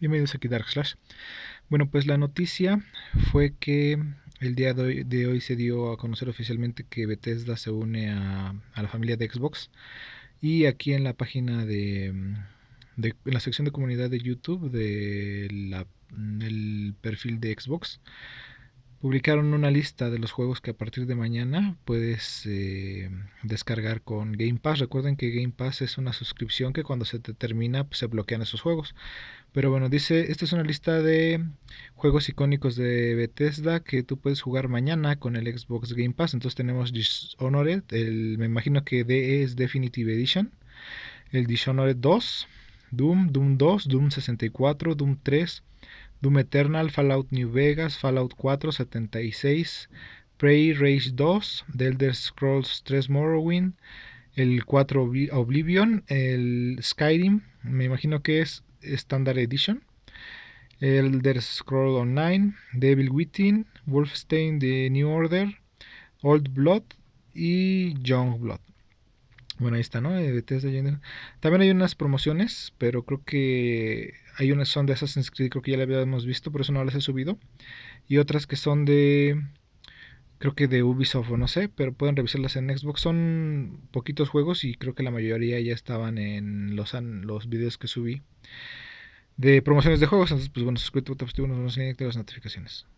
Bienvenidos aquí Dark Slash. Bueno, pues la noticia fue que el día de hoy, se dio a conocer oficialmente que Bethesda se une a, la familia de Xbox. Y aquí en la página de, en la sección de comunidad de YouTube de la, del perfil de Xbox publicaron una lista de los juegos que a partir de mañana puedes eh, descargar con Game Pass. Recuerden que Game Pass es una suscripción que cuando se te termina pues, se bloquean esos juegos. Pero bueno, dice, esta es una lista de juegos icónicos de Bethesda que tú puedes jugar mañana con el Xbox Game Pass. Entonces tenemos Dishonored, el, me imagino que DE es Definitive Edition, el Dishonored 2, Doom, Doom 2, Doom 64, Doom 3, Doom Eternal, Fallout New Vegas, Fallout 4 76, Prey Rage 2, The Elder Scrolls 3 Morrowind, el 4 Oblivion, el Skyrim, me imagino que es Standard Edition, Elder Scrolls Online, Devil Within, Wolfenstein The New Order, Old Blood y Young Blood. Bueno, ahí está, ¿no? Eh, También hay unas promociones, pero creo que hay unas son de Assassin's Creed, creo que ya las habíamos visto, por eso no las he subido. Y otras que son de, creo que de Ubisoft o no sé, pero pueden revisarlas en Xbox. Son poquitos juegos y creo que la mayoría ya estaban en los, los videos que subí de promociones de juegos. Entonces, pues bueno, suscríbete, activa las notificaciones.